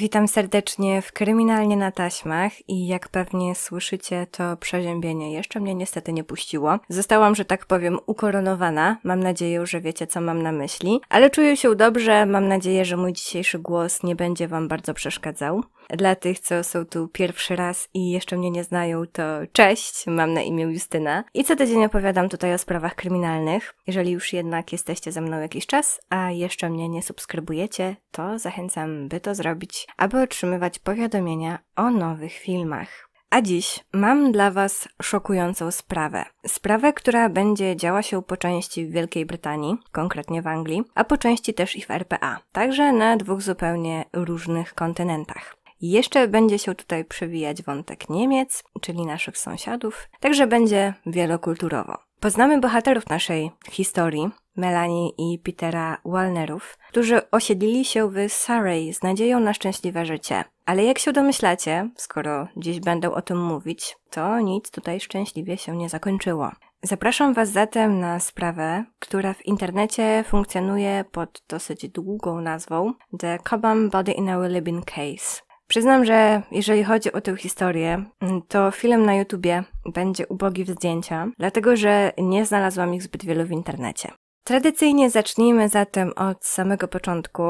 Witam serdecznie w Kryminalnie na taśmach i jak pewnie słyszycie, to przeziębienie jeszcze mnie niestety nie puściło. Zostałam, że tak powiem, ukoronowana. Mam nadzieję, że wiecie, co mam na myśli, ale czuję się dobrze. Mam nadzieję, że mój dzisiejszy głos nie będzie Wam bardzo przeszkadzał. Dla tych, co są tu pierwszy raz i jeszcze mnie nie znają, to cześć, mam na imię Justyna. I co tydzień opowiadam tutaj o sprawach kryminalnych. Jeżeli już jednak jesteście ze mną jakiś czas, a jeszcze mnie nie subskrybujecie, to zachęcam, by to zrobić, aby otrzymywać powiadomienia o nowych filmach. A dziś mam dla Was szokującą sprawę. Sprawę, która będzie działa się po części w Wielkiej Brytanii, konkretnie w Anglii, a po części też i w RPA, także na dwóch zupełnie różnych kontynentach. Jeszcze będzie się tutaj przewijać wątek Niemiec, czyli naszych sąsiadów, także będzie wielokulturowo. Poznamy bohaterów naszej historii, Melanie i Petera Walnerów, którzy osiedlili się w Surrey z nadzieją na szczęśliwe życie. Ale jak się domyślacie, skoro dziś będę o tym mówić, to nic tutaj szczęśliwie się nie zakończyło. Zapraszam Was zatem na sprawę, która w internecie funkcjonuje pod dosyć długą nazwą The Cobham Body in a Willoughby Case. Przyznam, że jeżeli chodzi o tę historię, mm, to film na YouTubie będzie ubogi w zdjęcia, dlatego że nie znalazłam ich zbyt wielu w internecie. Tradycyjnie zacznijmy zatem od samego początku,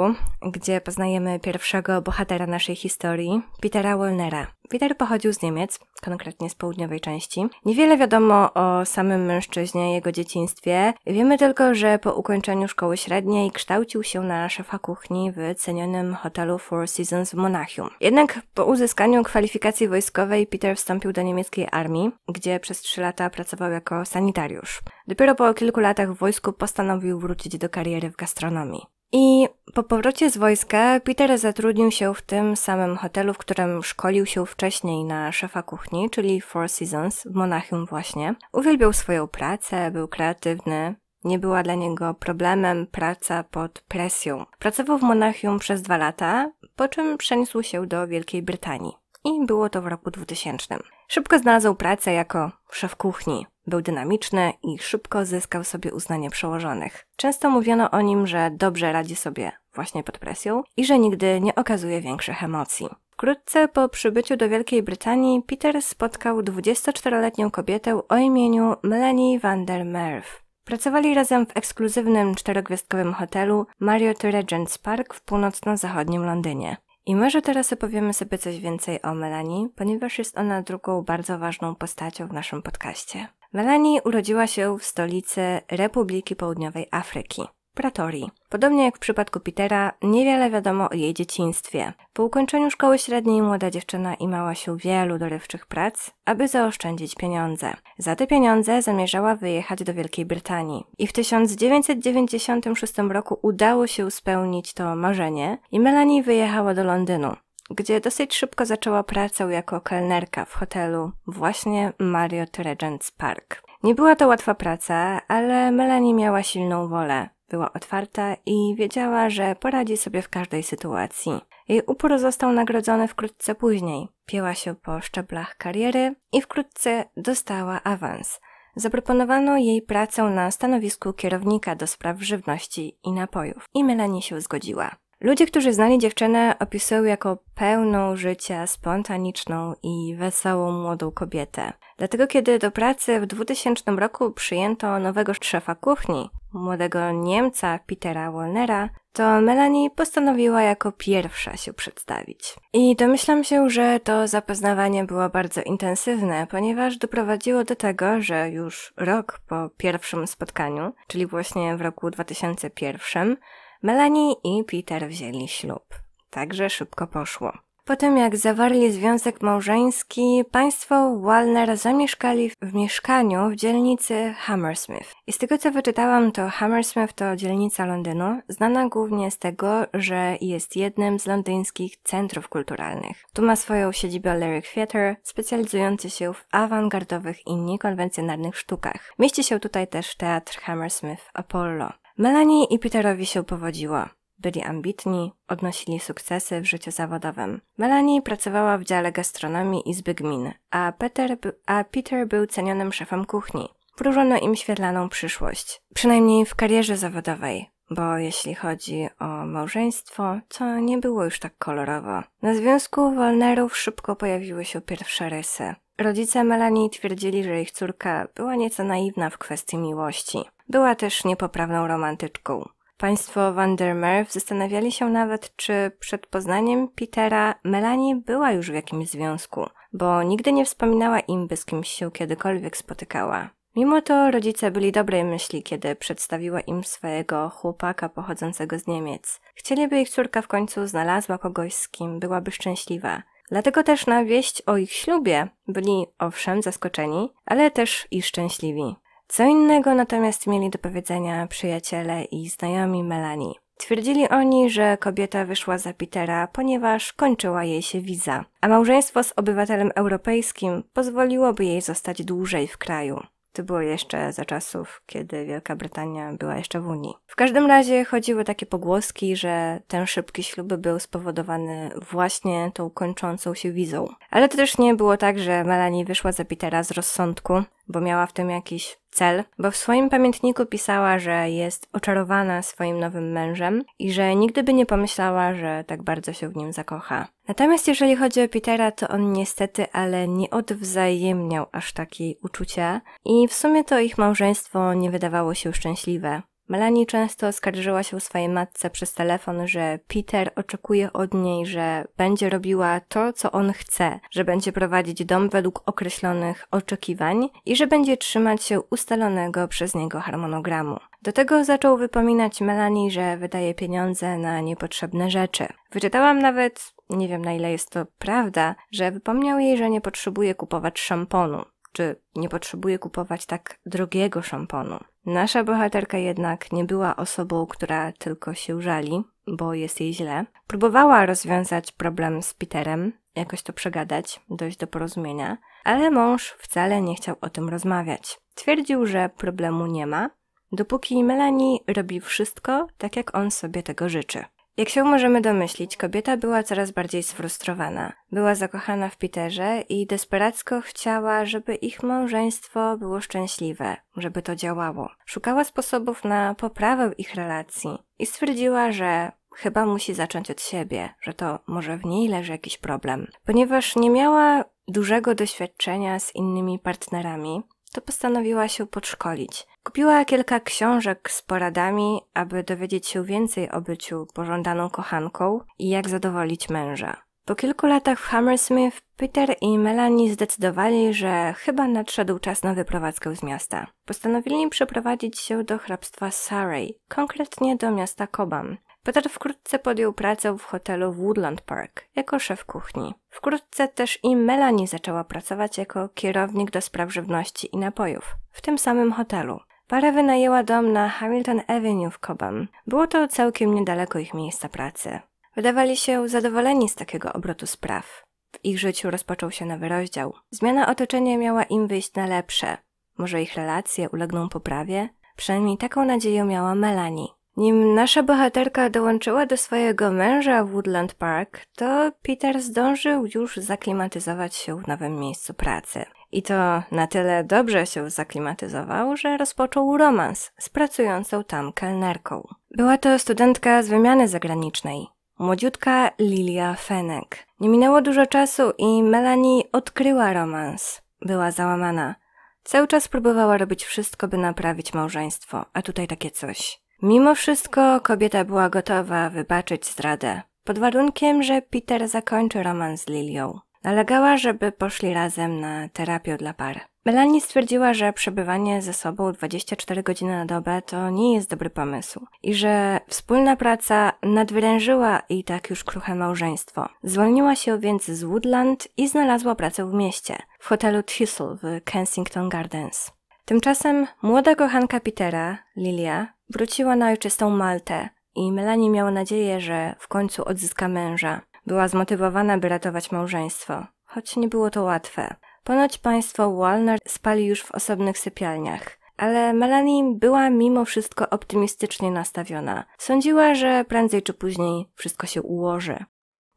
gdzie poznajemy pierwszego bohatera naszej historii, Petera Wolnera. Peter pochodził z Niemiec, konkretnie z południowej części. Niewiele wiadomo o samym mężczyźnie, jego dzieciństwie. Wiemy tylko, że po ukończeniu szkoły średniej kształcił się na szefa kuchni w cenionym hotelu Four Seasons w Monachium. Jednak po uzyskaniu kwalifikacji wojskowej Peter wstąpił do niemieckiej armii, gdzie przez trzy lata pracował jako sanitariusz. Dopiero po kilku latach w wojsku postanowił wrócić do kariery w gastronomii. I po powrocie z wojska Peter zatrudnił się w tym samym hotelu, w którym szkolił się wcześniej na szefa kuchni, czyli Four Seasons w Monachium właśnie. Uwielbiał swoją pracę, był kreatywny, nie była dla niego problemem praca pod presją. Pracował w Monachium przez dwa lata, po czym przeniósł się do Wielkiej Brytanii. I było to w roku 2000. Szybko znalazł pracę jako szef kuchni. Był dynamiczny i szybko zyskał sobie uznanie przełożonych. Często mówiono o nim, że dobrze radzi sobie właśnie pod presją i że nigdy nie okazuje większych emocji. Wkrótce po przybyciu do Wielkiej Brytanii Peter spotkał 24-letnią kobietę o imieniu Melanie van der Merw. Pracowali razem w ekskluzywnym czterogwiazdkowym hotelu Marriott Regent's Park w północno-zachodnim Londynie. I może teraz opowiemy sobie coś więcej o Melanie, ponieważ jest ona drugą bardzo ważną postacią w naszym podcaście. Melanie urodziła się w stolicy Republiki Południowej Afryki. Pratorii. Podobnie jak w przypadku Petera, niewiele wiadomo o jej dzieciństwie. Po ukończeniu szkoły średniej młoda dziewczyna imała się wielu dorywczych prac, aby zaoszczędzić pieniądze. Za te pieniądze zamierzała wyjechać do Wielkiej Brytanii i w 1996 roku udało się spełnić to marzenie i Melanie wyjechała do Londynu gdzie dosyć szybko zaczęła pracę jako kelnerka w hotelu właśnie Marriott Regents Park. Nie była to łatwa praca, ale Melanie miała silną wolę. Była otwarta i wiedziała, że poradzi sobie w każdej sytuacji. Jej upór został nagrodzony wkrótce później. Pięła się po szczeblach kariery i wkrótce dostała awans. Zaproponowano jej pracę na stanowisku kierownika do spraw żywności i napojów i Melanie się zgodziła. Ludzie, którzy znali dziewczynę, opisują jako pełną życia, spontaniczną i wesołą młodą kobietę. Dlatego, kiedy do pracy w 2000 roku przyjęto nowego szefa kuchni, młodego Niemca Petera Wolnera, to Melanie postanowiła jako pierwsza się przedstawić. I domyślam się, że to zapoznawanie było bardzo intensywne, ponieważ doprowadziło do tego, że już rok po pierwszym spotkaniu, czyli właśnie w roku 2001, Melanie i Peter wzięli ślub. Także szybko poszło. Po tym jak zawarli związek małżeński, państwo Walner zamieszkali w mieszkaniu w dzielnicy Hammersmith. I z tego co wyczytałam, to Hammersmith to dzielnica Londynu, znana głównie z tego, że jest jednym z londyńskich centrów kulturalnych. Tu ma swoją siedzibę Lyric Theatre, specjalizujący się w awangardowych i niekonwencjonalnych sztukach. Mieści się tutaj też teatr Hammersmith Apollo. Melanie i Peterowi się powodziło. Byli ambitni, odnosili sukcesy w życiu zawodowym. Melanie pracowała w dziale gastronomii Izby Gmin, a Peter, a Peter był cenionym szefem kuchni. Wróżono im świetlaną przyszłość, przynajmniej w karierze zawodowej, bo jeśli chodzi o małżeństwo, to nie było już tak kolorowo. Na związku Wolnerów szybko pojawiły się pierwsze rysy. Rodzice Melanie twierdzili, że ich córka była nieco naiwna w kwestii miłości. Była też niepoprawną romantyczką. Państwo Van der Merw zastanawiali się nawet, czy przed poznaniem Petera Melanie była już w jakimś związku, bo nigdy nie wspominała im, by z kimś się kiedykolwiek spotykała. Mimo to rodzice byli dobrej myśli, kiedy przedstawiła im swojego chłopaka pochodzącego z Niemiec. Chcieliby ich córka w końcu znalazła kogoś, z kim byłaby szczęśliwa. Dlatego też na wieść o ich ślubie byli owszem zaskoczeni, ale też i szczęśliwi. Co innego natomiast mieli do powiedzenia przyjaciele i znajomi Melanie. Twierdzili oni, że kobieta wyszła za Petera, ponieważ kończyła jej się wiza, a małżeństwo z obywatelem europejskim pozwoliłoby jej zostać dłużej w kraju. To było jeszcze za czasów, kiedy Wielka Brytania była jeszcze w Unii. W każdym razie chodziły takie pogłoski, że ten szybki ślub był spowodowany właśnie tą kończącą się wizą. Ale to też nie było tak, że Melanie wyszła za Petera z rozsądku bo miała w tym jakiś cel, bo w swoim pamiętniku pisała, że jest oczarowana swoim nowym mężem i że nigdy by nie pomyślała, że tak bardzo się w nim zakocha. Natomiast jeżeli chodzi o Petera, to on niestety, ale nie odwzajemniał aż takiej uczucia i w sumie to ich małżeństwo nie wydawało się szczęśliwe. Melanie często skarżyła się swojej matce przez telefon, że Peter oczekuje od niej, że będzie robiła to, co on chce, że będzie prowadzić dom według określonych oczekiwań i że będzie trzymać się ustalonego przez niego harmonogramu. Do tego zaczął wypominać Melanie, że wydaje pieniądze na niepotrzebne rzeczy. Wyczytałam nawet, nie wiem na ile jest to prawda, że wypomniał jej, że nie potrzebuje kupować szamponu czy nie potrzebuje kupować tak drogiego szamponu. Nasza bohaterka jednak nie była osobą, która tylko się żali, bo jest jej źle. Próbowała rozwiązać problem z Peterem, jakoś to przegadać, dojść do porozumienia, ale mąż wcale nie chciał o tym rozmawiać. Twierdził, że problemu nie ma, dopóki Melanie robi wszystko tak, jak on sobie tego życzy. Jak się możemy domyślić, kobieta była coraz bardziej sfrustrowana. Była zakochana w Peterze i desperacko chciała, żeby ich małżeństwo było szczęśliwe, żeby to działało. Szukała sposobów na poprawę ich relacji i stwierdziła, że chyba musi zacząć od siebie, że to może w niej leży jakiś problem. Ponieważ nie miała dużego doświadczenia z innymi partnerami, to postanowiła się podszkolić. Kupiła kilka książek z poradami, aby dowiedzieć się więcej o byciu pożądaną kochanką i jak zadowolić męża. Po kilku latach w Hammersmith Peter i Melanie zdecydowali, że chyba nadszedł czas na wyprowadzkę z miasta. Postanowili przeprowadzić się do hrabstwa Surrey, konkretnie do miasta Cobham, Peter wkrótce podjął pracę w hotelu Woodland Park jako szef kuchni. Wkrótce też i Melanie zaczęła pracować jako kierownik do spraw żywności i napojów w tym samym hotelu. Para wynajęła dom na Hamilton Avenue w Cobham. Było to całkiem niedaleko ich miejsca pracy. Wydawali się zadowoleni z takiego obrotu spraw. W ich życiu rozpoczął się nowy rozdział. Zmiana otoczenia miała im wyjść na lepsze. Może ich relacje ulegną poprawie? Przynajmniej taką nadzieję miała Melanie. Nim nasza bohaterka dołączyła do swojego męża w Woodland Park, to Peter zdążył już zaklimatyzować się w nowym miejscu pracy. I to na tyle dobrze się zaklimatyzował, że rozpoczął romans z pracującą tam kelnerką. Była to studentka z wymiany zagranicznej, młodziutka Lilia Fenek. Nie minęło dużo czasu i Melanie odkryła romans. Była załamana. Cały czas próbowała robić wszystko, by naprawić małżeństwo, a tutaj takie coś. Mimo wszystko kobieta była gotowa wybaczyć zdradę, pod warunkiem, że Peter zakończy romans z Lilią. Nalegała, żeby poszli razem na terapię dla par. Melanie stwierdziła, że przebywanie ze sobą 24 godziny na dobę to nie jest dobry pomysł i że wspólna praca nadwyrężyła i tak już kruche małżeństwo. Zwolniła się więc z Woodland i znalazła pracę w mieście, w hotelu Thistle w Kensington Gardens. Tymczasem młoda kochanka Petera, Lilia, Wróciła na ojczystą Maltę i Melanie miała nadzieję, że w końcu odzyska męża. Była zmotywowana, by ratować małżeństwo, choć nie było to łatwe. Ponoć państwo Walner spali już w osobnych sypialniach, ale Melanie była mimo wszystko optymistycznie nastawiona. Sądziła, że prędzej czy później wszystko się ułoży.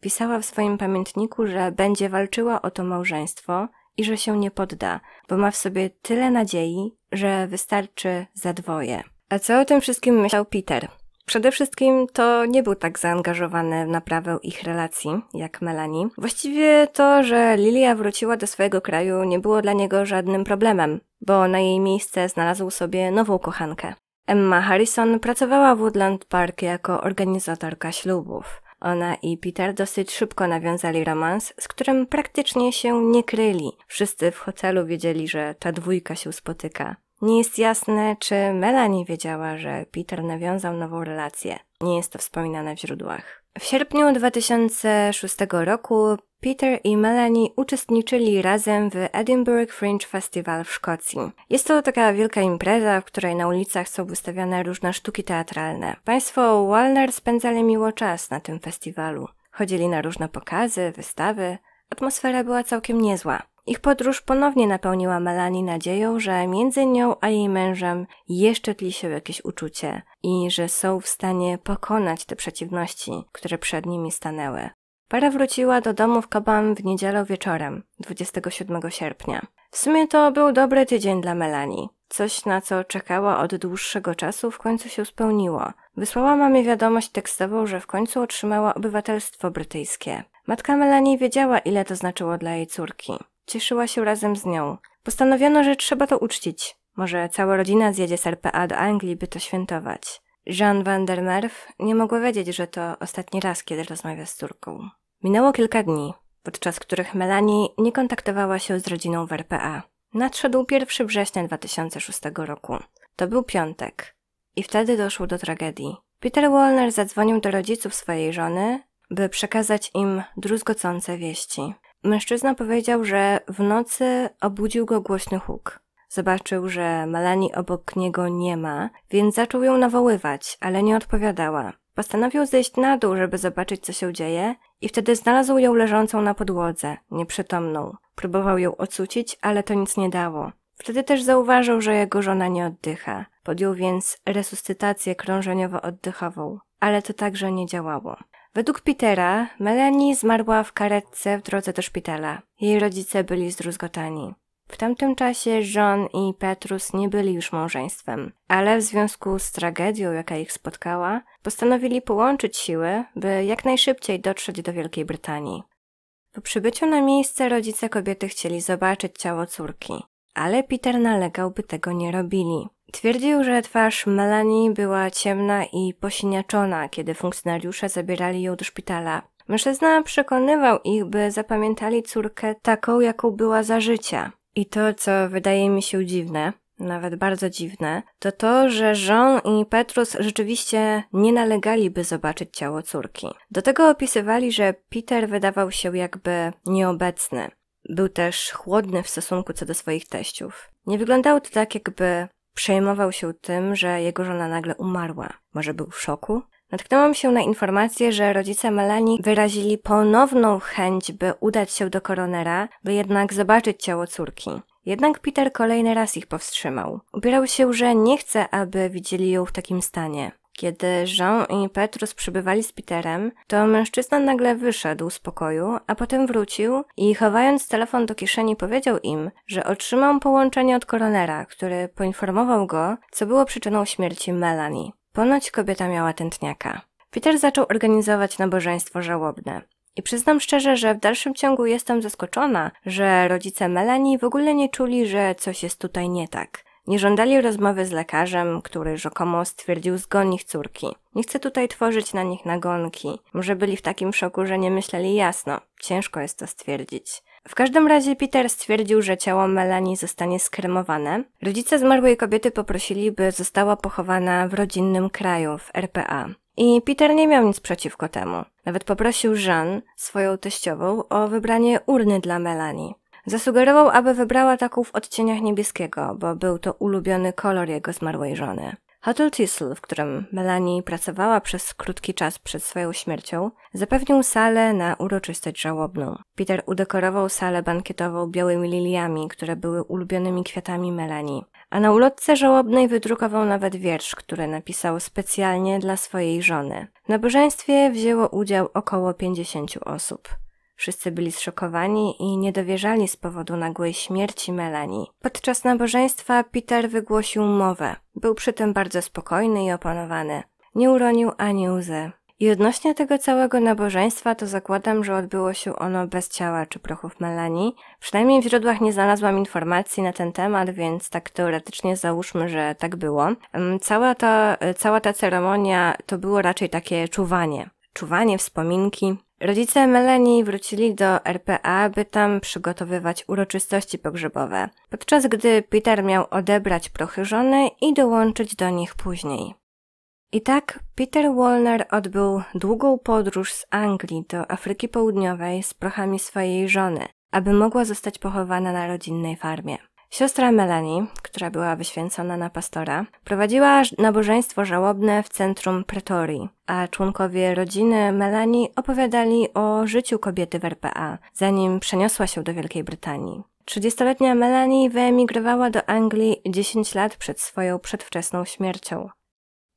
Pisała w swoim pamiętniku, że będzie walczyła o to małżeństwo i że się nie podda, bo ma w sobie tyle nadziei, że wystarczy za dwoje. A co o tym wszystkim myślał Peter? Przede wszystkim to nie był tak zaangażowany w naprawę ich relacji jak Melanie. Właściwie to, że Lilia wróciła do swojego kraju nie było dla niego żadnym problemem, bo na jej miejsce znalazł sobie nową kochankę. Emma Harrison pracowała w Woodland Park jako organizatorka ślubów. Ona i Peter dosyć szybko nawiązali romans, z którym praktycznie się nie kryli. Wszyscy w hotelu wiedzieli, że ta dwójka się spotyka. Nie jest jasne, czy Melanie wiedziała, że Peter nawiązał nową relację. Nie jest to wspominane w źródłach. W sierpniu 2006 roku Peter i Melanie uczestniczyli razem w Edinburgh Fringe Festival w Szkocji. Jest to taka wielka impreza, w której na ulicach są wystawiane różne sztuki teatralne. Państwo Walner spędzali miło czas na tym festiwalu. Chodzili na różne pokazy, wystawy. Atmosfera była całkiem niezła. Ich podróż ponownie napełniła Melanie nadzieją, że między nią a jej mężem jeszcze tli się jakieś uczucie i że są w stanie pokonać te przeciwności, które przed nimi stanęły. Para wróciła do domu w Kabam w niedzielę wieczorem, 27 sierpnia. W sumie to był dobry tydzień dla Melanie. Coś, na co czekała od dłuższego czasu, w końcu się spełniło. Wysłała mamie wiadomość tekstową, że w końcu otrzymała obywatelstwo brytyjskie. Matka Melanie wiedziała, ile to znaczyło dla jej córki. Cieszyła się razem z nią. Postanowiono, że trzeba to uczcić. Może cała rodzina zjedzie z RPA do Anglii, by to świętować. Jean van der Merw nie mogła wiedzieć, że to ostatni raz, kiedy rozmawia z córką. Minęło kilka dni, podczas których Melanie nie kontaktowała się z rodziną w RPA. Nadszedł 1 września 2006 roku. To był piątek. I wtedy doszło do tragedii. Peter Wallner zadzwonił do rodziców swojej żony, by przekazać im druzgocące wieści. Mężczyzna powiedział, że w nocy obudził go głośny huk. Zobaczył, że Melanie obok niego nie ma, więc zaczął ją nawoływać, ale nie odpowiadała. Postanowił zejść na dół, żeby zobaczyć, co się dzieje, i wtedy znalazł ją leżącą na podłodze, nieprzytomną. Próbował ją ocucić, ale to nic nie dało. Wtedy też zauważył, że jego żona nie oddycha. Podjął więc resuscytację krążeniowo-oddychową, ale to także nie działało. Według Petera, Melanie zmarła w karetce w drodze do szpitala. Jej rodzice byli zdruzgotani. W tamtym czasie John i Petrus nie byli już małżeństwem, ale w związku z tragedią, jaka ich spotkała, postanowili połączyć siły, by jak najszybciej dotrzeć do Wielkiej Brytanii. Po przybyciu na miejsce rodzice kobiety chcieli zobaczyć ciało córki ale Peter nalegał, by tego nie robili. Twierdził, że twarz Melanie była ciemna i posiniaczona, kiedy funkcjonariusze zabierali ją do szpitala. Mężczyzna przekonywał ich, by zapamiętali córkę taką, jaką była za życia. I to, co wydaje mi się dziwne, nawet bardzo dziwne, to to, że Jean i Petrus rzeczywiście nie nalegali, by zobaczyć ciało córki. Do tego opisywali, że Peter wydawał się jakby nieobecny. Był też chłodny w stosunku co do swoich teściów. Nie wyglądało to tak, jakby przejmował się tym, że jego żona nagle umarła. Może był w szoku? Natknęłam się na informację, że rodzice Melanie wyrazili ponowną chęć, by udać się do koronera, by jednak zobaczyć ciało córki. Jednak Peter kolejny raz ich powstrzymał. Ubierał się, że nie chce, aby widzieli ją w takim stanie. Kiedy Jean i Petrus przybywali z Peterem, to mężczyzna nagle wyszedł z pokoju, a potem wrócił i chowając telefon do kieszeni powiedział im, że otrzymał połączenie od koronera, który poinformował go, co było przyczyną śmierci Melanie. Ponoć kobieta miała tętniaka. Peter zaczął organizować nabożeństwo żałobne. I przyznam szczerze, że w dalszym ciągu jestem zaskoczona, że rodzice Melanie w ogóle nie czuli, że coś jest tutaj nie tak. Nie żądali rozmowy z lekarzem, który rzekomo stwierdził zgon ich córki. Nie chcę tutaj tworzyć na nich nagonki. Może byli w takim szoku, że nie myśleli jasno. Ciężko jest to stwierdzić. W każdym razie Peter stwierdził, że ciało Melanie zostanie skremowane. Rodzice zmarłej kobiety poprosili, by została pochowana w rodzinnym kraju, w RPA. I Peter nie miał nic przeciwko temu. Nawet poprosił Jean, swoją teściową, o wybranie urny dla Melanie. Zasugerował, aby wybrała taką w odcieniach niebieskiego, bo był to ulubiony kolor jego zmarłej żony. Hotel Thistle, w którym Melanie pracowała przez krótki czas przed swoją śmiercią, zapewnił salę na uroczystość żałobną. Peter udekorował salę bankietową białymi liliami, które były ulubionymi kwiatami Melanie. A na ulotce żałobnej wydrukował nawet wiersz, który napisał specjalnie dla swojej żony. W nabożeństwie wzięło udział około 50 osób. Wszyscy byli zszokowani i niedowierzali z powodu nagłej śmierci Melanie. Podczas nabożeństwa Peter wygłosił mowę. Był przy tym bardzo spokojny i opanowany. Nie uronił ani łzy. I odnośnie tego całego nabożeństwa, to zakładam, że odbyło się ono bez ciała czy prochów Melanie. Przynajmniej w źródłach nie znalazłam informacji na ten temat, więc tak teoretycznie załóżmy, że tak było. Cała ta, e, cała ta ceremonia to było raczej takie czuwanie czuwanie, wspominki. Rodzice Melanie wrócili do RPA, by tam przygotowywać uroczystości pogrzebowe, podczas gdy Peter miał odebrać prochy żony i dołączyć do nich później. I tak Peter Wolner odbył długą podróż z Anglii do Afryki Południowej z prochami swojej żony, aby mogła zostać pochowana na rodzinnej farmie. Siostra Melanie, która była wyświęcona na pastora, prowadziła nabożeństwo żałobne w centrum pretorii, a członkowie rodziny Melanie opowiadali o życiu kobiety w RPA, zanim przeniosła się do Wielkiej Brytanii. 30-letnia Melanie wyemigrowała do Anglii 10 lat przed swoją przedwczesną śmiercią.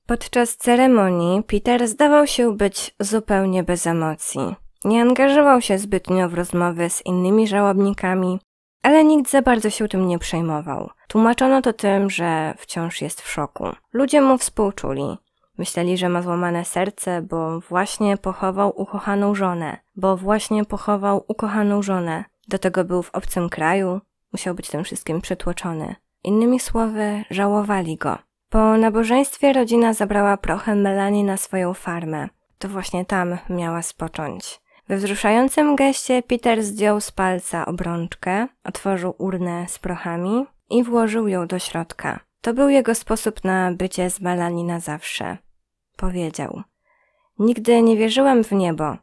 Podczas ceremonii Peter zdawał się być zupełnie bez emocji. Nie angażował się zbytnio w rozmowy z innymi żałobnikami, ale nikt za bardzo się tym nie przejmował. Tłumaczono to tym, że wciąż jest w szoku. Ludzie mu współczuli. Myśleli, że ma złamane serce, bo właśnie pochował ukochaną żonę, bo właśnie pochował ukochaną żonę. Do tego był w obcym kraju, musiał być tym wszystkim przytłoczony. Innymi słowy, żałowali go. Po nabożeństwie rodzina zabrała prochę Melanie na swoją farmę. To właśnie tam miała spocząć. We wzruszającym geście Peter zdjął z palca obrączkę, otworzył urnę z prochami i włożył ją do środka. To był jego sposób na bycie Melanie na zawsze. Powiedział: Nigdy nie wierzyłem w niebo,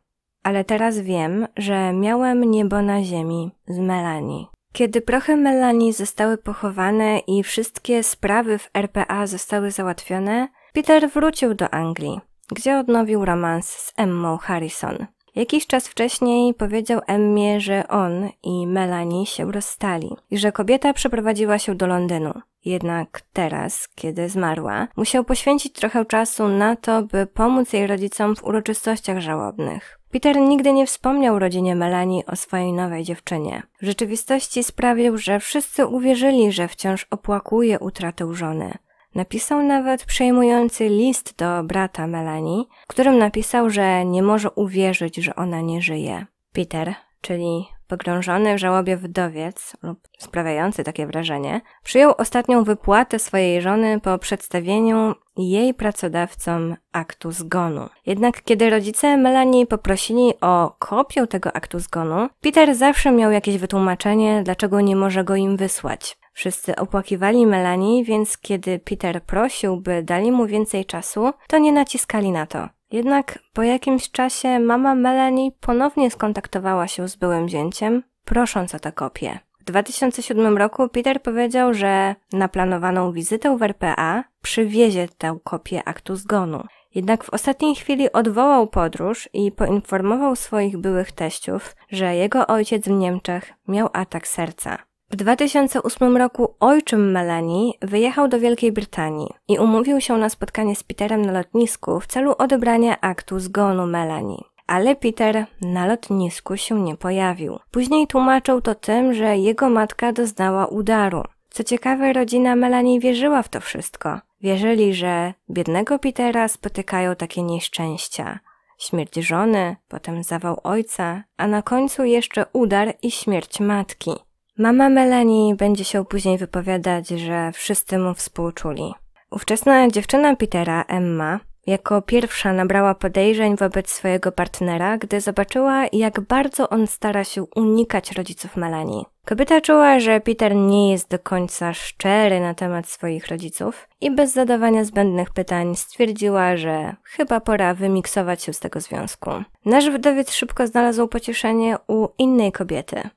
ale teraz wiem, że miałem niebo na ziemi z Melanie. Kiedy prochy Melanie zostały pochowane i wszystkie sprawy w RPA zostały załatwione, Peter wrócił do Anglii, gdzie odnowił romans z Emmą Harrison. Jakiś czas wcześniej powiedział Emmie, że on i Melanie się rozstali i że kobieta przeprowadziła się do Londynu. Jednak teraz, kiedy zmarła, musiał poświęcić trochę czasu na to, by pomóc jej rodzicom w uroczystościach żałobnych. Peter nigdy nie wspomniał rodzinie Melanie o swojej nowej dziewczynie. W rzeczywistości sprawił, że wszyscy uwierzyli, że wciąż opłakuje utratę żony. Napisał nawet przejmujący list do brata Melanie, w którym napisał, że nie może uwierzyć, że ona nie żyje. Peter, czyli pogrążony w żałobie wdowiec lub sprawiający takie wrażenie, przyjął ostatnią wypłatę swojej żony po przedstawieniu jej pracodawcom aktu zgonu. Jednak kiedy rodzice Melanie poprosili o kopię tego aktu zgonu, Peter zawsze miał jakieś wytłumaczenie, dlaczego nie może go im wysłać. Wszyscy opłakiwali Melanie, więc kiedy Peter prosił, by dali mu więcej czasu, to nie naciskali na to. Jednak po jakimś czasie mama Melanie ponownie skontaktowała się z byłym zięciem, prosząc o tę kopię. W 2007 roku Peter powiedział, że na planowaną wizytę w RPA przywiezie tę kopię aktu zgonu. Jednak w ostatniej chwili odwołał podróż i poinformował swoich byłych teściów, że jego ojciec w Niemczech miał atak serca. W 2008 roku ojczym Melanie wyjechał do Wielkiej Brytanii i umówił się na spotkanie z Peterem na lotnisku w celu odebrania aktu zgonu Melanie. Ale Peter na lotnisku się nie pojawił. Później tłumaczył to tym, że jego matka doznała udaru. Co ciekawe, rodzina Melanie wierzyła w to wszystko. Wierzyli, że biednego Petera spotykają takie nieszczęścia. Śmierć żony, potem zawał ojca, a na końcu jeszcze udar i śmierć matki. Mama Melanie będzie się później wypowiadać, że wszyscy mu współczuli. Ówczesna dziewczyna Petera, Emma, jako pierwsza nabrała podejrzeń wobec swojego partnera, gdy zobaczyła, jak bardzo on stara się unikać rodziców Melanie. Kobieta czuła, że Peter nie jest do końca szczery na temat swoich rodziców i bez zadawania zbędnych pytań stwierdziła, że chyba pora wymiksować się z tego związku. Nasz wdowiec szybko znalazł pocieszenie u innej kobiety,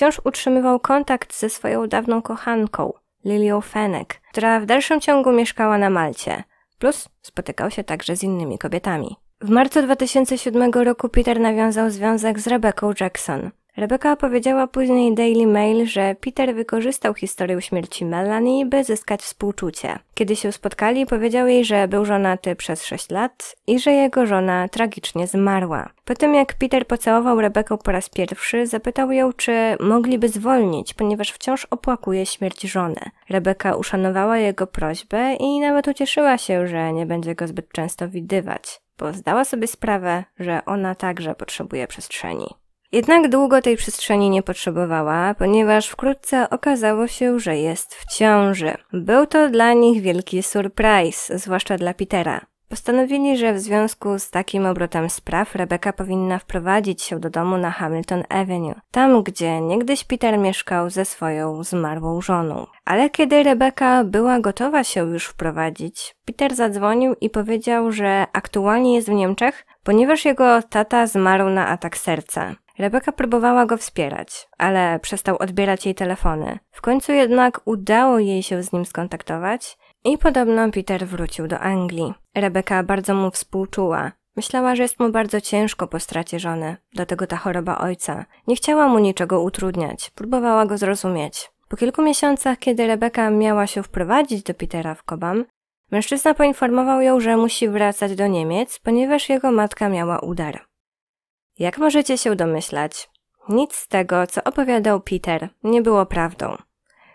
wciąż utrzymywał kontakt ze swoją dawną kochanką, Lilią Fenek, która w dalszym ciągu mieszkała na Malcie, plus spotykał się także z innymi kobietami. W marcu 2007 roku Peter nawiązał związek z Rebeką Jackson, Rebeka powiedziała później Daily Mail, że Peter wykorzystał historię śmierci Melanie, by zyskać współczucie. Kiedy się spotkali, powiedział jej, że był żonaty przez 6 lat i że jego żona tragicznie zmarła. Po tym jak Peter pocałował Rebekę po raz pierwszy, zapytał ją, czy mogliby zwolnić, ponieważ wciąż opłakuje śmierć żony. Rebeka uszanowała jego prośbę i nawet ucieszyła się, że nie będzie go zbyt często widywać, bo zdała sobie sprawę, że ona także potrzebuje przestrzeni. Jednak długo tej przestrzeni nie potrzebowała, ponieważ wkrótce okazało się, że jest w ciąży. Był to dla nich wielki surprise, zwłaszcza dla Petera. Postanowili, że w związku z takim obrotem spraw Rebeka powinna wprowadzić się do domu na Hamilton Avenue, tam gdzie niegdyś Peter mieszkał ze swoją zmarłą żoną. Ale kiedy Rebeka była gotowa się już wprowadzić, Peter zadzwonił i powiedział, że aktualnie jest w Niemczech, ponieważ jego tata zmarł na atak serca. Rebeka próbowała go wspierać, ale przestał odbierać jej telefony. W końcu jednak udało jej się z nim skontaktować i podobno Peter wrócił do Anglii. Rebeka bardzo mu współczuła. Myślała, że jest mu bardzo ciężko po stracie żony, do tego ta choroba ojca. Nie chciała mu niczego utrudniać, próbowała go zrozumieć. Po kilku miesiącach, kiedy Rebeka miała się wprowadzić do Petera w Kobam, mężczyzna poinformował ją, że musi wracać do Niemiec, ponieważ jego matka miała udar. Jak możecie się domyślać, nic z tego, co opowiadał Peter, nie było prawdą.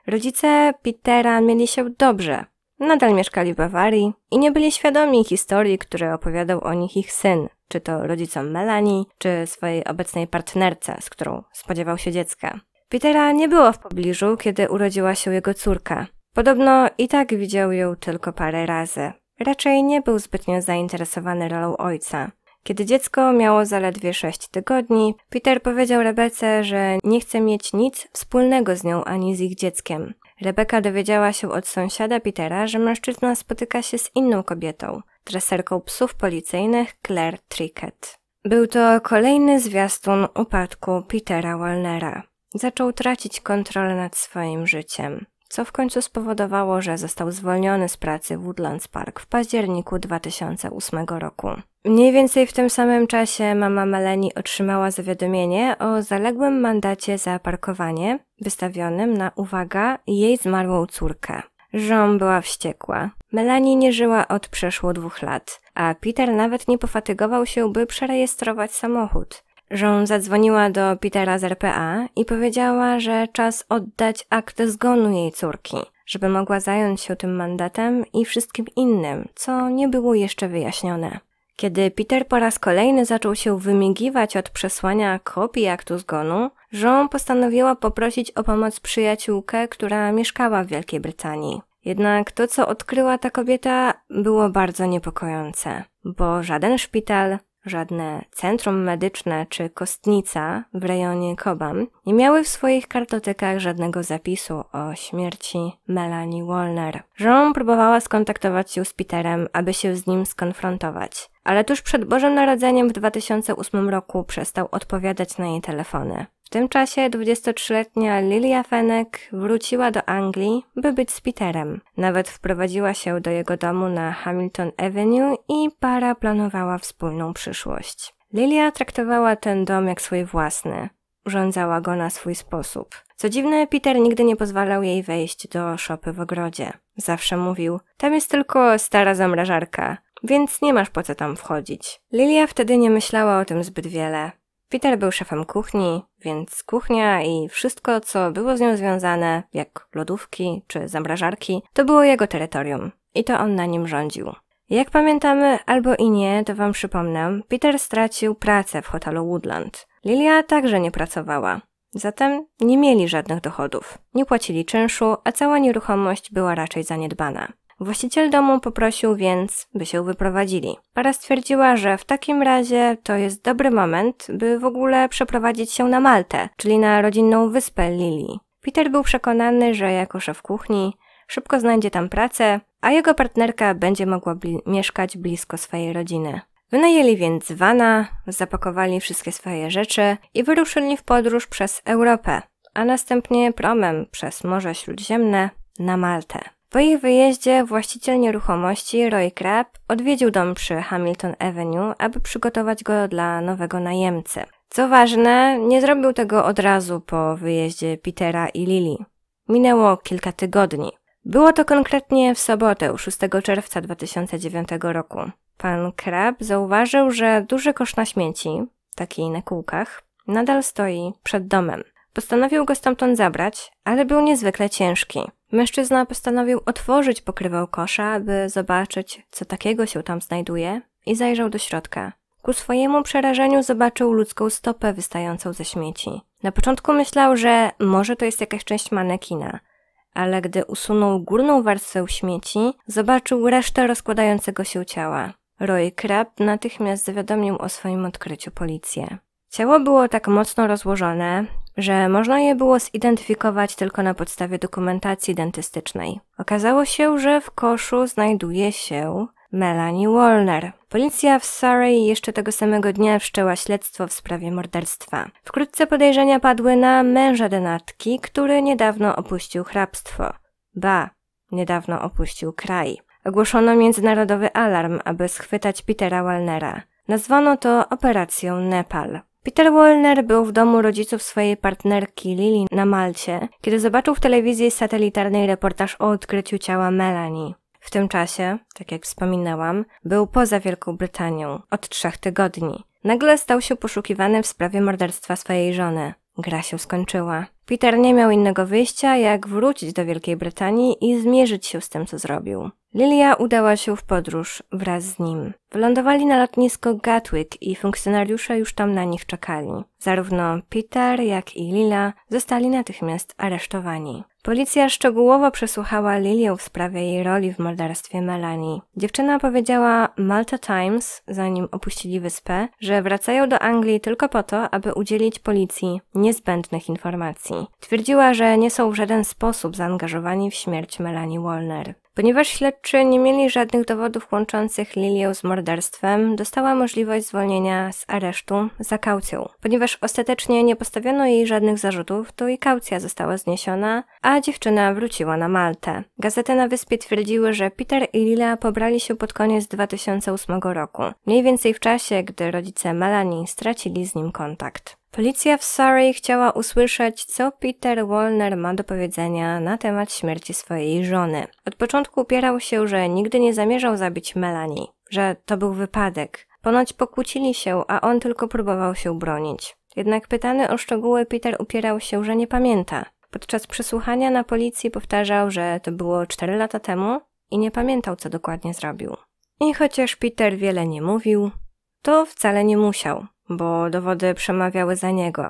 Rodzice Petera mieli się dobrze, nadal mieszkali w Bawarii i nie byli świadomi historii, które opowiadał o nich ich syn, czy to rodzicom Melanie, czy swojej obecnej partnerce, z którą spodziewał się dziecka. Petera nie było w pobliżu, kiedy urodziła się jego córka. Podobno i tak widział ją tylko parę razy. Raczej nie był zbytnio zainteresowany rolą ojca. Kiedy dziecko miało zaledwie 6 tygodni, Peter powiedział Rebece, że nie chce mieć nic wspólnego z nią ani z ich dzieckiem. Rebeka dowiedziała się od sąsiada Petera, że mężczyzna spotyka się z inną kobietą, treserką psów policyjnych Claire Trickett. Był to kolejny zwiastun upadku Petera Walnera. Zaczął tracić kontrolę nad swoim życiem co w końcu spowodowało, że został zwolniony z pracy Woodlands Park w październiku 2008 roku. Mniej więcej w tym samym czasie mama Melanie otrzymała zawiadomienie o zaległym mandacie za parkowanie wystawionym na, uwaga, jej zmarłą córkę. Żon była wściekła. Melanie nie żyła od przeszło dwóch lat, a Peter nawet nie pofatygował się, by przerejestrować samochód że zadzwoniła do Petera z RPA i powiedziała, że czas oddać akt zgonu jej córki, żeby mogła zająć się tym mandatem i wszystkim innym, co nie było jeszcze wyjaśnione. Kiedy Peter po raz kolejny zaczął się wymigiwać od przesłania kopii aktu zgonu, Jean postanowiła poprosić o pomoc przyjaciółkę, która mieszkała w Wielkiej Brytanii. Jednak to, co odkryła ta kobieta, było bardzo niepokojące, bo żaden szpital, żadne centrum medyczne czy kostnica w rejonie Cobham nie miały w swoich kartotekach żadnego zapisu o śmierci Melanie Wallner. Jean próbowała skontaktować się z Peterem, aby się z nim skonfrontować ale tuż przed Bożym Narodzeniem w 2008 roku przestał odpowiadać na jej telefony. W tym czasie 23-letnia Lilia Fenek wróciła do Anglii, by być z Peterem. Nawet wprowadziła się do jego domu na Hamilton Avenue i para planowała wspólną przyszłość. Lilia traktowała ten dom jak swój własny. Urządzała go na swój sposób. Co dziwne, Peter nigdy nie pozwalał jej wejść do szopy w ogrodzie. Zawsze mówił, tam jest tylko stara zamrażarka, więc nie masz po co tam wchodzić. Lilia wtedy nie myślała o tym zbyt wiele. Peter był szefem kuchni, więc kuchnia i wszystko, co było z nią związane, jak lodówki czy zamrażarki, to było jego terytorium i to on na nim rządził. Jak pamiętamy, albo i nie, to wam przypomnę, Peter stracił pracę w hotelu Woodland. Lilia także nie pracowała. Zatem nie mieli żadnych dochodów. Nie płacili czynszu, a cała nieruchomość była raczej zaniedbana. Właściciel domu poprosił więc, by się wyprowadzili. Para stwierdziła, że w takim razie to jest dobry moment, by w ogóle przeprowadzić się na Maltę, czyli na rodzinną wyspę Lili. Peter był przekonany, że jako szef kuchni szybko znajdzie tam pracę, a jego partnerka będzie mogła bli mieszkać blisko swojej rodziny. Wynajęli więc wana, zapakowali wszystkie swoje rzeczy i wyruszyli w podróż przez Europę, a następnie promem przez Morze Śródziemne na Maltę. Po ich wyjeździe właściciel nieruchomości Roy Crabb odwiedził dom przy Hamilton Avenue, aby przygotować go dla nowego najemcy. Co ważne, nie zrobił tego od razu po wyjeździe Petera i Lily. Minęło kilka tygodni. Było to konkretnie w sobotę, 6 czerwca 2009 roku. Pan Krab zauważył, że duży kosz na śmieci, taki na kółkach, nadal stoi przed domem. Postanowił go stamtąd zabrać, ale był niezwykle ciężki. Mężczyzna postanowił otworzyć pokrywał kosza, by zobaczyć, co takiego się tam znajduje, i zajrzał do środka. Ku swojemu przerażeniu zobaczył ludzką stopę wystającą ze śmieci. Na początku myślał, że może to jest jakaś część manekina, ale gdy usunął górną warstwę śmieci, zobaczył resztę rozkładającego się ciała. Roy Crab natychmiast zawiadomił o swoim odkryciu policję. Ciało było tak mocno rozłożone, że można je było zidentyfikować tylko na podstawie dokumentacji dentystycznej. Okazało się, że w koszu znajduje się Melanie Wallner. Policja w Surrey jeszcze tego samego dnia wszczęła śledztwo w sprawie morderstwa. Wkrótce podejrzenia padły na męża denatki, który niedawno opuścił hrabstwo. Ba, niedawno opuścił kraj. Ogłoszono międzynarodowy alarm, aby schwytać Petera Walnera. Nazwano to operacją Nepal. Peter Wallner był w domu rodziców swojej partnerki Lily na Malcie, kiedy zobaczył w telewizji satelitarnej reportaż o odkryciu ciała Melanie. W tym czasie, tak jak wspominałam, był poza Wielką Brytanią od trzech tygodni. Nagle stał się poszukiwany w sprawie morderstwa swojej żony. Gra się skończyła. Peter nie miał innego wyjścia, jak wrócić do Wielkiej Brytanii i zmierzyć się z tym, co zrobił. Lilia udała się w podróż wraz z nim. Wylądowali na lotnisko Gatwick i funkcjonariusze już tam na nich czekali. Zarówno Peter, jak i Lila zostali natychmiast aresztowani. Policja szczegółowo przesłuchała Lilię w sprawie jej roli w morderstwie Melanie. Dziewczyna powiedziała Malta Times, zanim opuścili wyspę, że wracają do Anglii tylko po to, aby udzielić policji niezbędnych informacji. Twierdziła, że nie są w żaden sposób zaangażowani w śmierć Melanie Wallner. Ponieważ śledczy nie mieli żadnych dowodów łączących Lilię z morderstwem, dostała możliwość zwolnienia z aresztu za kaucją. Ponieważ ostatecznie nie postawiono jej żadnych zarzutów, to i kaucja została zniesiona, a dziewczyna wróciła na Maltę. Gazety na wyspie twierdziły, że Peter i Lilia pobrali się pod koniec 2008 roku, mniej więcej w czasie, gdy rodzice Melanie stracili z nim kontakt. Policja w Surrey chciała usłyszeć, co Peter Wallner ma do powiedzenia na temat śmierci swojej żony. Od początku upierał się, że nigdy nie zamierzał zabić Melanie, że to był wypadek. Ponoć pokłócili się, a on tylko próbował się bronić. Jednak pytany o szczegóły Peter upierał się, że nie pamięta. Podczas przesłuchania na policji powtarzał, że to było 4 lata temu i nie pamiętał, co dokładnie zrobił. I chociaż Peter wiele nie mówił, to wcale nie musiał bo dowody przemawiały za niego.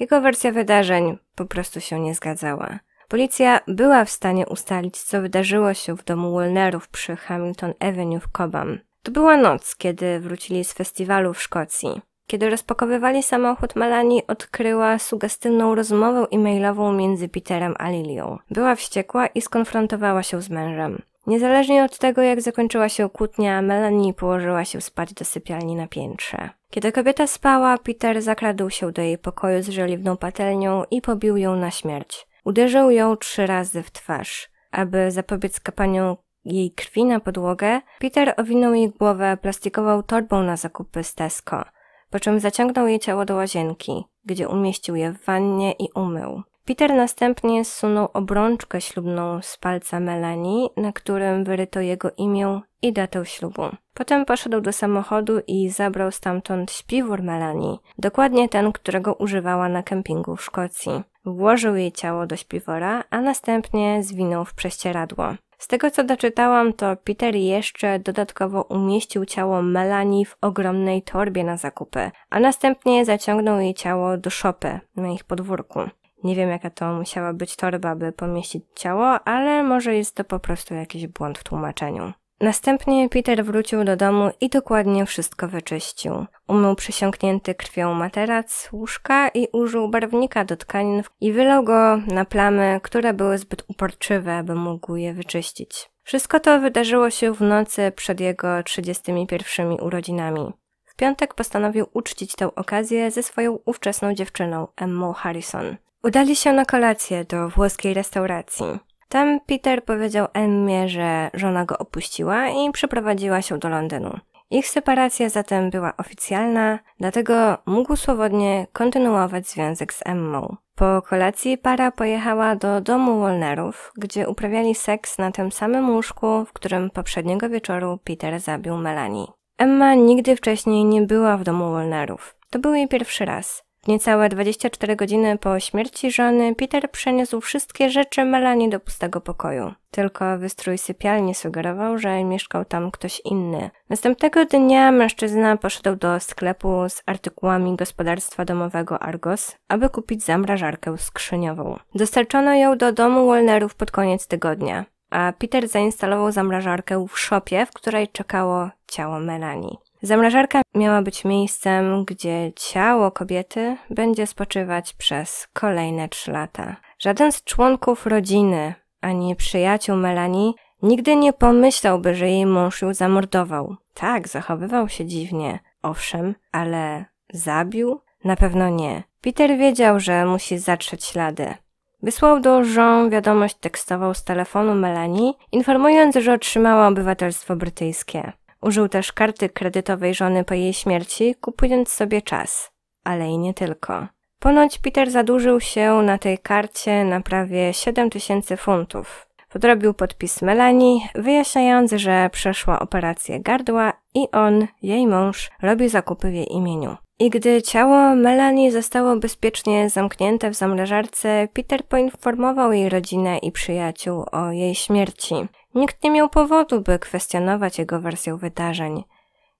Jego wersja wydarzeń po prostu się nie zgadzała. Policja była w stanie ustalić, co wydarzyło się w domu Wilnerów przy Hamilton Avenue w Cobham. To była noc, kiedy wrócili z festiwalu w Szkocji. Kiedy rozpakowywali samochód, Melanie odkryła sugestywną rozmowę e-mailową między Peterem a Lilią. Była wściekła i skonfrontowała się z mężem. Niezależnie od tego, jak zakończyła się kłótnia, Melanie położyła się spać do sypialni na piętrze. Kiedy kobieta spała, Peter zakradł się do jej pokoju z żeliwną patelnią i pobił ją na śmierć. Uderzył ją trzy razy w twarz. Aby zapobiec kapaniu jej krwi na podłogę, Peter owinął jej głowę plastikową torbą na zakupy z Tesco, po czym zaciągnął jej ciało do łazienki, gdzie umieścił je w wannie i umył. Peter następnie zsunął obrączkę ślubną z palca Melanie, na którym wyryto jego imię i datę ślubu. Potem poszedł do samochodu i zabrał stamtąd śpiwór Melanie, dokładnie ten, którego używała na kempingu w Szkocji. Włożył jej ciało do śpiwora, a następnie zwinął w prześcieradło. Z tego co doczytałam, to Peter jeszcze dodatkowo umieścił ciało Melanie w ogromnej torbie na zakupy, a następnie zaciągnął jej ciało do szopy na ich podwórku. Nie wiem, jaka to musiała być torba, by pomieścić ciało, ale może jest to po prostu jakiś błąd w tłumaczeniu. Następnie Peter wrócił do domu i dokładnie wszystko wyczyścił. Umył przesiąknięty krwią materac, łóżka i użył barwnika do tkanin i wylał go na plamy, które były zbyt uporczywe, aby mógł je wyczyścić. Wszystko to wydarzyło się w nocy przed jego 31 urodzinami. W piątek postanowił uczcić tę okazję ze swoją ówczesną dziewczyną, Emmą Harrison. Udali się na kolację do włoskiej restauracji. Tam Peter powiedział Emmie, że żona go opuściła i przeprowadziła się do Londynu. Ich separacja zatem była oficjalna, dlatego mógł swobodnie kontynuować związek z Emmą. Po kolacji para pojechała do domu Wolnerów, gdzie uprawiali seks na tym samym łóżku, w którym poprzedniego wieczoru Peter zabił Melanie. Emma nigdy wcześniej nie była w domu Wolnerów. To był jej pierwszy raz. W niecałe 24 godziny po śmierci żony Peter przeniósł wszystkie rzeczy Melanie do pustego pokoju. Tylko wystrój sypialni sugerował, że mieszkał tam ktoś inny. Następnego dnia mężczyzna poszedł do sklepu z artykułami gospodarstwa domowego Argos, aby kupić zamrażarkę skrzyniową. Dostarczono ją do domu Wolnerów pod koniec tygodnia, a Peter zainstalował zamrażarkę w szopie, w której czekało ciało Melanie. Zamrażarka miała być miejscem, gdzie ciało kobiety będzie spoczywać przez kolejne trzy lata. Żaden z członków rodziny ani przyjaciół Melanie nigdy nie pomyślałby, że jej mąż ją zamordował. Tak, zachowywał się dziwnie, owszem, ale zabił? Na pewno nie. Peter wiedział, że musi zatrzeć ślady. Wysłał do Jean wiadomość tekstową z telefonu Melanie, informując, że otrzymała obywatelstwo brytyjskie. Użył też karty kredytowej żony po jej śmierci, kupując sobie czas, ale i nie tylko. Ponoć Peter zadłużył się na tej karcie na prawie 7 tysięcy funtów. Podrobił podpis Melanie, wyjaśniając, że przeszła operację gardła i on, jej mąż, robi zakupy w jej imieniu. I gdy ciało Melanie zostało bezpiecznie zamknięte w zamrażarce, Peter poinformował jej rodzinę i przyjaciół o jej śmierci. Nikt nie miał powodu, by kwestionować jego wersję wydarzeń.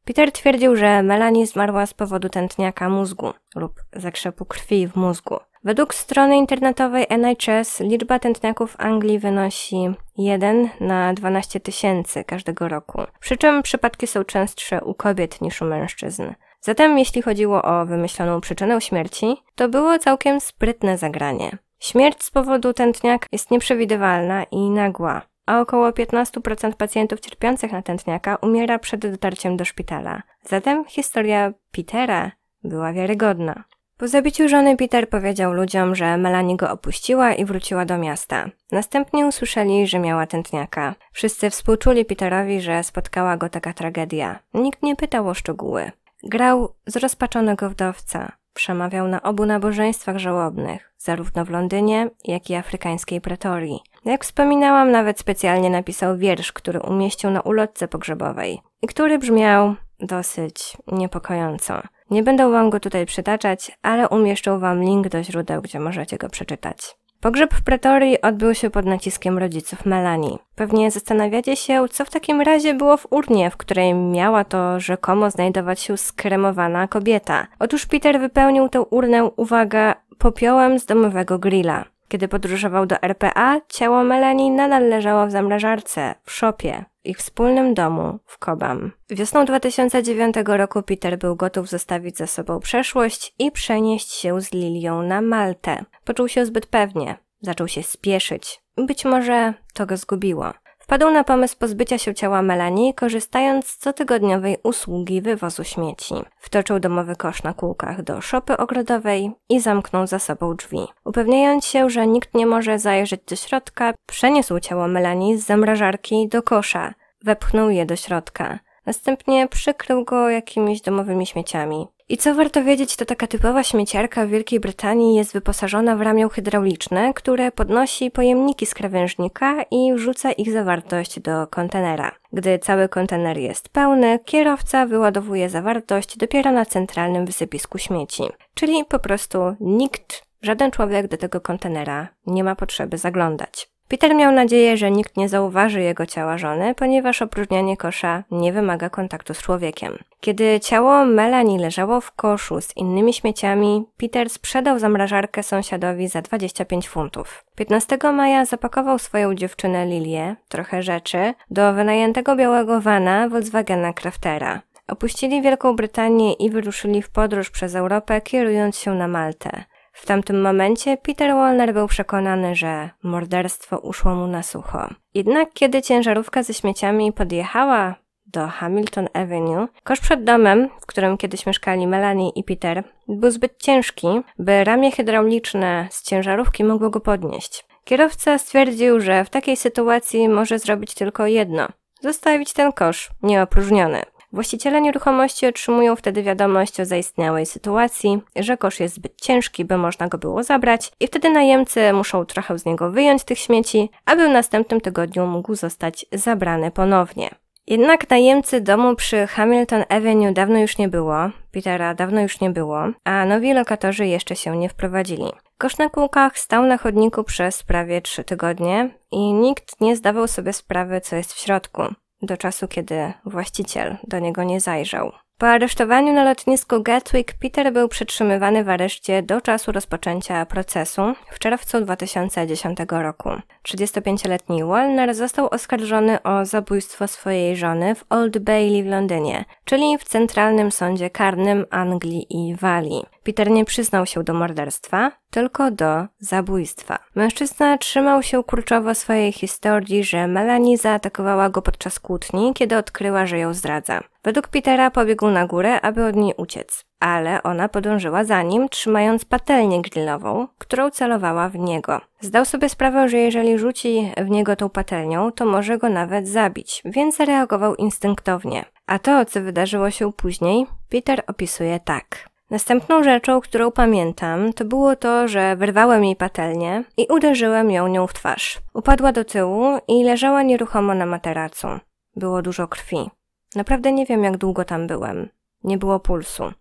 Peter twierdził, że Melanie zmarła z powodu tętniaka mózgu lub zakrzepu krwi w mózgu. Według strony internetowej NHS liczba tętniaków w Anglii wynosi 1 na 12 tysięcy każdego roku, przy czym przypadki są częstsze u kobiet niż u mężczyzn. Zatem jeśli chodziło o wymyśloną przyczynę śmierci, to było całkiem sprytne zagranie. Śmierć z powodu tętniak jest nieprzewidywalna i nagła, a około 15% pacjentów cierpiących na tętniaka umiera przed dotarciem do szpitala. Zatem historia Petera była wiarygodna. Po zabiciu żony Peter powiedział ludziom, że Melanie go opuściła i wróciła do miasta. Następnie usłyszeli, że miała tętniaka. Wszyscy współczuli Peterowi, że spotkała go taka tragedia. Nikt nie pytał o szczegóły. Grał z rozpaczonego wdowca. Przemawiał na obu nabożeństwach żałobnych, zarówno w Londynie, jak i afrykańskiej pretorii. Jak wspominałam, nawet specjalnie napisał wiersz, który umieścił na ulotce pogrzebowej i który brzmiał dosyć niepokojąco. Nie będę wam go tutaj przytaczać, ale umieszczę wam link do źródeł, gdzie możecie go przeczytać. Pogrzeb w Pretorii odbył się pod naciskiem rodziców Melanie. Pewnie zastanawiacie się, co w takim razie było w urnie, w której miała to rzekomo znajdować się skremowana kobieta. Otóż Peter wypełnił tę urnę, uwaga, popiołem z domowego grilla. Kiedy podróżował do RPA, ciało Melanie nadal leżało w zamrażarce, w szopie, ich wspólnym domu w Kobam. Wiosną 2009 roku Peter był gotów zostawić za sobą przeszłość i przenieść się z Lilią na Maltę. Poczuł się zbyt pewnie, zaczął się spieszyć. Być może to go zgubiło wpadł na pomysł pozbycia się ciała Melanie, korzystając z cotygodniowej usługi wywozu śmieci. Wtoczył domowy kosz na kółkach do szopy ogrodowej i zamknął za sobą drzwi. Upewniając się, że nikt nie może zajrzeć do środka, przeniósł ciało Melanie z zamrażarki do kosza, wepchnął je do środka. Następnie przykrył go jakimiś domowymi śmieciami. I co warto wiedzieć, to taka typowa śmieciarka w Wielkiej Brytanii jest wyposażona w ramię hydrauliczne, które podnosi pojemniki z krawężnika i wrzuca ich zawartość do kontenera. Gdy cały kontener jest pełny, kierowca wyładowuje zawartość dopiero na centralnym wysypisku śmieci. Czyli po prostu nikt, żaden człowiek do tego kontenera nie ma potrzeby zaglądać. Peter miał nadzieję, że nikt nie zauważy jego ciała żony, ponieważ opróżnianie kosza nie wymaga kontaktu z człowiekiem. Kiedy ciało Melanie leżało w koszu z innymi śmieciami, Peter sprzedał zamrażarkę sąsiadowi za 25 funtów. 15 maja zapakował swoją dziewczynę Lilię, trochę rzeczy, do wynajętego białego wana Volkswagena Craftera. Opuścili Wielką Brytanię i wyruszyli w podróż przez Europę, kierując się na Maltę. W tamtym momencie Peter Wallner był przekonany, że morderstwo uszło mu na sucho. Jednak kiedy ciężarówka ze śmieciami podjechała do Hamilton Avenue, kosz przed domem, w którym kiedyś mieszkali Melanie i Peter, był zbyt ciężki, by ramię hydrauliczne z ciężarówki mogło go podnieść. Kierowca stwierdził, że w takiej sytuacji może zrobić tylko jedno: zostawić ten kosz nieopróżniony. Właściciele nieruchomości otrzymują wtedy wiadomość o zaistniałej sytuacji, że kosz jest zbyt ciężki, by można go było zabrać i wtedy najemcy muszą trochę z niego wyjąć tych śmieci, aby w następnym tygodniu mógł zostać zabrany ponownie. Jednak najemcy domu przy Hamilton Avenue dawno już nie było, Petera dawno już nie było, a nowi lokatorzy jeszcze się nie wprowadzili. Kosz na kółkach stał na chodniku przez prawie trzy tygodnie i nikt nie zdawał sobie sprawy, co jest w środku do czasu, kiedy właściciel do niego nie zajrzał. Po aresztowaniu na lotnisku Gatwick Peter był przetrzymywany w areszcie do czasu rozpoczęcia procesu w czerwcu 2010 roku. 35-letni Walner został oskarżony o zabójstwo swojej żony w Old Bailey w Londynie, czyli w Centralnym Sądzie Karnym Anglii i Walii. Peter nie przyznał się do morderstwa, tylko do zabójstwa. Mężczyzna trzymał się kurczowo swojej historii, że Melanie zaatakowała go podczas kłótni, kiedy odkryła, że ją zdradza. Według Petera pobiegł na górę, aby od niej uciec, ale ona podążyła za nim, trzymając patelnię grillową, którą celowała w niego. Zdał sobie sprawę, że jeżeli rzuci w niego tą patelnią, to może go nawet zabić, więc zareagował instynktownie. A to, co wydarzyło się później, Peter opisuje tak. Następną rzeczą, którą pamiętam, to było to, że wyrwałem jej patelnię i uderzyłem ją nią w twarz. Upadła do tyłu i leżała nieruchomo na materacu. Było dużo krwi. Naprawdę nie wiem, jak długo tam byłem. Nie było pulsu.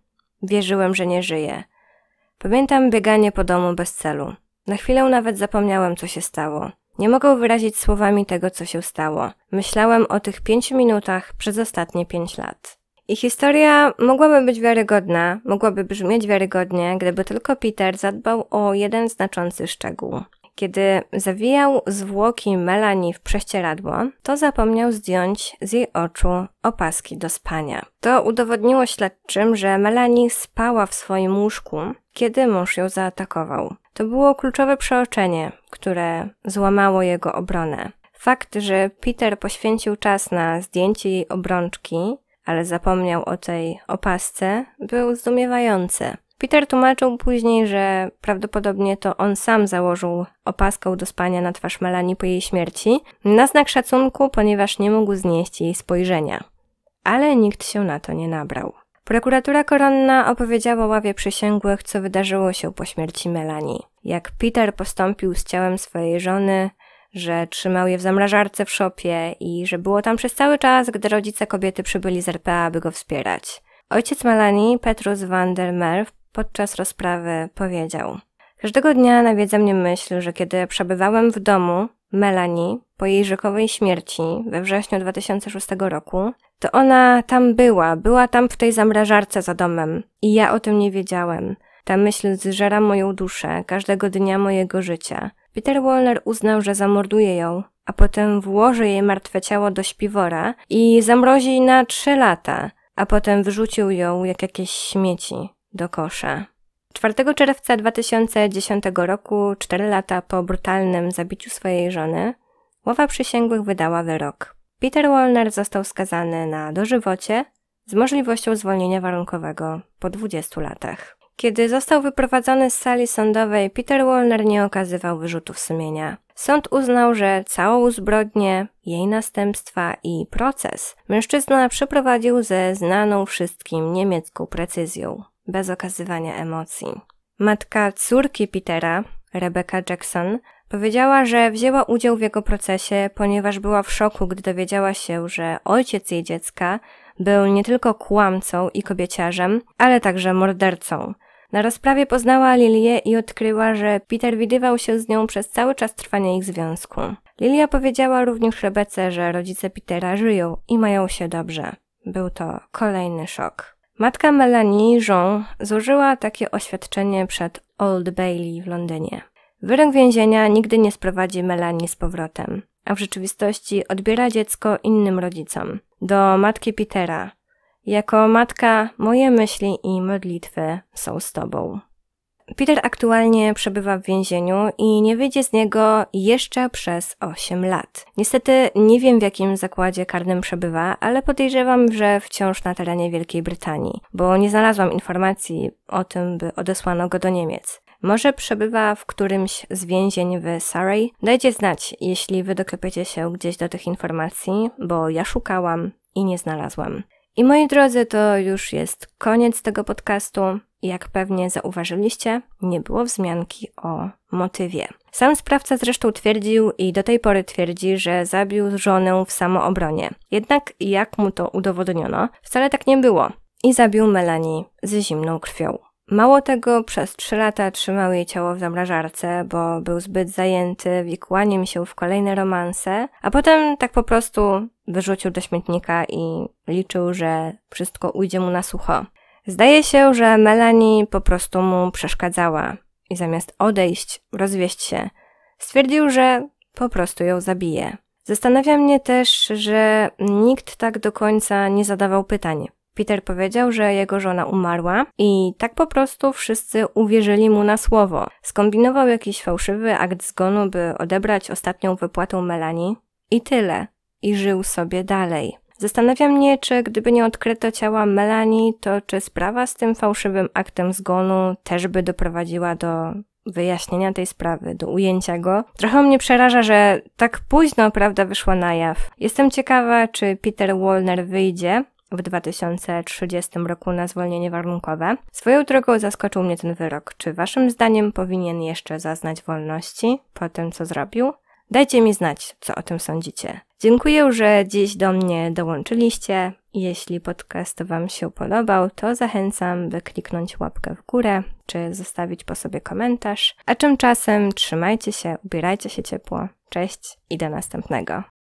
Wierzyłem, że nie żyje. Pamiętam bieganie po domu bez celu. Na chwilę nawet zapomniałem, co się stało. Nie mogę wyrazić słowami tego, co się stało. Myślałem o tych pięciu minutach przez ostatnie pięć lat. I historia mogłaby być wiarygodna, mogłaby brzmieć wiarygodnie, gdyby tylko Peter zadbał o jeden znaczący szczegół. Kiedy zawijał zwłoki Melanie w prześcieradło, to zapomniał zdjąć z jej oczu opaski do spania. To udowodniło śledczym, że Melanie spała w swoim łóżku, kiedy mąż ją zaatakował. To było kluczowe przeoczenie, które złamało jego obronę. Fakt, że Peter poświęcił czas na zdjęcie jej obrączki, ale zapomniał o tej opasce, był zdumiewający. Peter tłumaczył później, że prawdopodobnie to on sam założył opaskę do spania na twarz Melanie po jej śmierci, na znak szacunku, ponieważ nie mógł znieść jej spojrzenia. Ale nikt się na to nie nabrał. Prokuratura koronna opowiedziała ławie przysięgłych, co wydarzyło się po śmierci Melanie. Jak Peter postąpił z ciałem swojej żony, że trzymał je w zamrażarce w szopie i że było tam przez cały czas, gdy rodzice kobiety przybyli z RPA, aby go wspierać. Ojciec Melanie, Petrus van der Merw, podczas rozprawy powiedział Każdego dnia nawiedza mnie myśl, że kiedy przebywałem w domu, Melanie, po jej rzekowej śmierci we wrześniu 2006 roku, to ona tam była, była tam w tej zamrażarce za domem i ja o tym nie wiedziałem. Ta myśl zżera moją duszę każdego dnia mojego życia. Peter Wallner uznał, że zamorduje ją, a potem włoży jej martwe ciało do śpiwora i zamrozi na trzy lata, a potem wyrzucił ją jak jakieś śmieci do kosza. 4 czerwca 2010 roku, 4 lata po brutalnym zabiciu swojej żony, ława przysięgłych wydała wyrok. Peter Wallner został skazany na dożywocie z możliwością zwolnienia warunkowego po 20 latach. Kiedy został wyprowadzony z sali sądowej, Peter Wolner nie okazywał wyrzutów sumienia. Sąd uznał, że całą zbrodnię, jej następstwa i proces mężczyzna przeprowadził ze znaną wszystkim niemiecką precyzją, bez okazywania emocji. Matka córki Petera, Rebecca Jackson, Powiedziała, że wzięła udział w jego procesie, ponieważ była w szoku, gdy dowiedziała się, że ojciec jej dziecka był nie tylko kłamcą i kobieciarzem, ale także mordercą. Na rozprawie poznała Lilię i odkryła, że Peter widywał się z nią przez cały czas trwania ich związku. Lilia powiedziała również Rebece, że rodzice Petera żyją i mają się dobrze. Był to kolejny szok. Matka Melanie Jean złożyła takie oświadczenie przed Old Bailey w Londynie. Wyrok więzienia nigdy nie sprowadzi Melanie z powrotem, a w rzeczywistości odbiera dziecko innym rodzicom. Do matki Petera, jako matka, moje myśli i modlitwy są z Tobą. Peter aktualnie przebywa w więzieniu i nie wyjdzie z niego jeszcze przez 8 lat. Niestety nie wiem w jakim zakładzie karnym przebywa, ale podejrzewam, że wciąż na terenie Wielkiej Brytanii, bo nie znalazłam informacji o tym, by odesłano go do Niemiec. Może przebywa w którymś z więzień w Surrey? Dajcie znać, jeśli wy doklepiecie się gdzieś do tych informacji, bo ja szukałam i nie znalazłam. I moi drodzy, to już jest koniec tego podcastu. Jak pewnie zauważyliście, nie było wzmianki o motywie. Sam sprawca zresztą twierdził i do tej pory twierdzi, że zabił żonę w samoobronie. Jednak jak mu to udowodniono, wcale tak nie było. I zabił Melanie z zimną krwią. Mało tego, przez trzy lata trzymał jej ciało w zamrażarce, bo był zbyt zajęty wikłaniem się w kolejne romanse, a potem tak po prostu wyrzucił do śmietnika i liczył, że wszystko ujdzie mu na sucho. Zdaje się, że Melanie po prostu mu przeszkadzała i zamiast odejść, rozwieść się, stwierdził, że po prostu ją zabije. Zastanawia mnie też, że nikt tak do końca nie zadawał pytań Peter powiedział, że jego żona umarła i tak po prostu wszyscy uwierzyli mu na słowo. Skombinował jakiś fałszywy akt zgonu, by odebrać ostatnią wypłatę Melanie i tyle. I żył sobie dalej. Zastanawia mnie, czy gdyby nie odkryto ciała Melanie, to czy sprawa z tym fałszywym aktem zgonu też by doprowadziła do wyjaśnienia tej sprawy, do ujęcia go. Trochę mnie przeraża, że tak późno prawda wyszła na jaw. Jestem ciekawa, czy Peter Wallner wyjdzie, w 2030 roku na zwolnienie warunkowe. Swoją drogą zaskoczył mnie ten wyrok. Czy waszym zdaniem powinien jeszcze zaznać wolności po tym, co zrobił? Dajcie mi znać, co o tym sądzicie. Dziękuję, że dziś do mnie dołączyliście. Jeśli podcast Wam się podobał, to zachęcam, by kliknąć łapkę w górę czy zostawić po sobie komentarz. A tymczasem trzymajcie się, ubierajcie się ciepło. Cześć i do następnego.